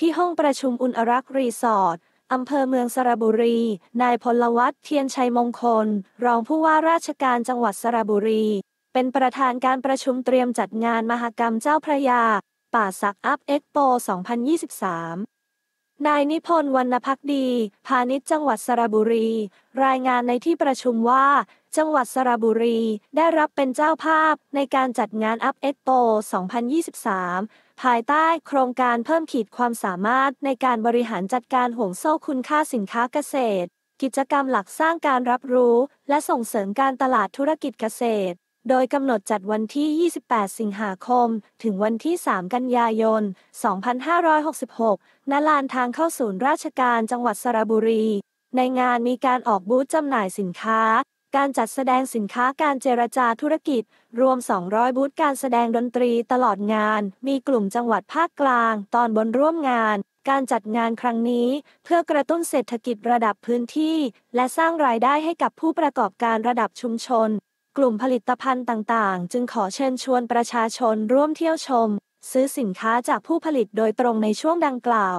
ที่ห้องประชุมอุณรักษ์รีสอร์ทอำเภอเมืองสระบุรี นายพลวัตเทียนชัยมงคล รองผู้ว่าราชการจังหวัดสระบุรี เป็นประธานการประชุมเตรียมจัดงานมหกรรมเจ้าพระยา ป่าสักอัพเอ็กโป 2023นายนิพนธ์วรรณพักดี พาณิชย์จังหวัดสระบุรี รายงานในที่ประชุมว่า จังหวัดสระบุรีได้รับเป็นเจ้าภาพในการจัดงานอัพเอ็กโป2023 ภายใต้โครงการเพิ่มขีดความสามารถในการบริหารจัดการห่วงโซ่คุณค่าสินค้าเกษตร กิจกรรมหลักสร้างการรับรู้ และส่งเสริมการตลาดธุรกิจเกษตรโดยกำหนดจัดวันที่ 28 สิงหาคม ถึงวันที่ 3 กันยายน 2566 ณ ลานทางเข้าศูนย์ราชการจังหวัดสระบุรี ในงานมีการออกบูธจำหน่ายสินค้า การจัดแสดงสินค้าการเจรจาธุรกิจ รวม 200 บูธการแสดงดนตรีตลอดงาน มีกลุ่มจังหวัดภาคกลางตอนบนร่วมงาน การจัดงานครั้งนี้เพื่อกระตุ้นเศรษฐกิจระดับพื้นที่ และสร้างรายได้ให้กับผู้ประกอบการระดับชุมชนกลุ่มผลิตภัณฑ์ต่างๆ จึงขอเชิญชวนประชาชนร่วมเที่ยวชม ซื้อสินค้าจากผู้ผลิตโดยตรงในช่วงดังกล่าว